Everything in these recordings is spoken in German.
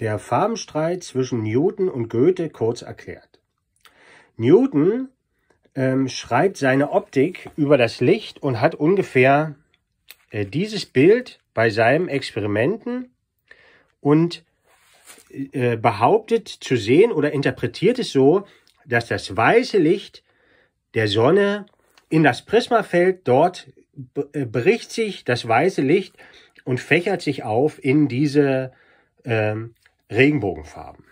der Farbenstreit zwischen Newton und Goethe kurz erklärt. Newton ähm, schreibt seine Optik über das Licht und hat ungefähr äh, dieses Bild bei seinen Experimenten und äh, behauptet zu sehen oder interpretiert es so, dass das weiße Licht der Sonne in das Prisma fällt, dort äh, bricht sich das weiße Licht und fächert sich auf in diese ähm, Regenbogenfarben.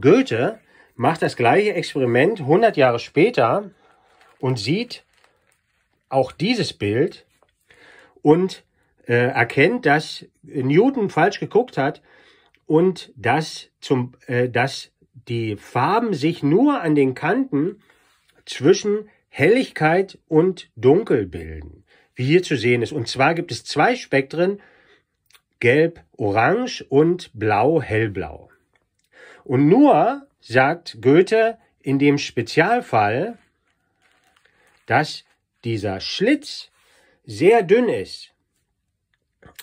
Goethe macht das gleiche Experiment 100 Jahre später und sieht auch dieses Bild und äh, erkennt, dass Newton falsch geguckt hat und dass, zum, äh, dass die Farben sich nur an den Kanten zwischen Helligkeit und Dunkel bilden, wie hier zu sehen ist. Und zwar gibt es zwei Spektren, gelb-orange und blau-hellblau. Und nur, sagt Goethe, in dem Spezialfall, dass dieser Schlitz sehr dünn ist,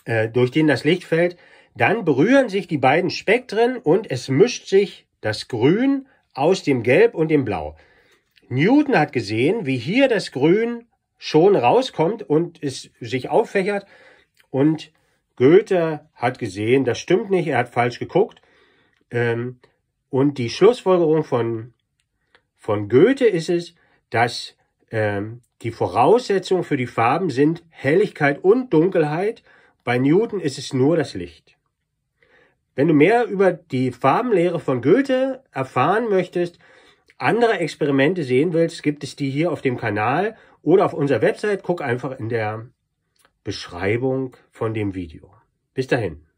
äh, durch den das Licht fällt, dann berühren sich die beiden Spektren und es mischt sich das Grün aus dem Gelb und dem Blau. Newton hat gesehen, wie hier das Grün schon rauskommt und es sich auffächert und Goethe hat gesehen, das stimmt nicht, er hat falsch geguckt. Ähm, und die Schlussfolgerung von, von Goethe ist es, dass ähm, die Voraussetzung für die Farben sind Helligkeit und Dunkelheit. Bei Newton ist es nur das Licht. Wenn du mehr über die Farbenlehre von Goethe erfahren möchtest, andere Experimente sehen willst, gibt es die hier auf dem Kanal oder auf unserer Website. Guck einfach in der Beschreibung von dem Video. Bis dahin.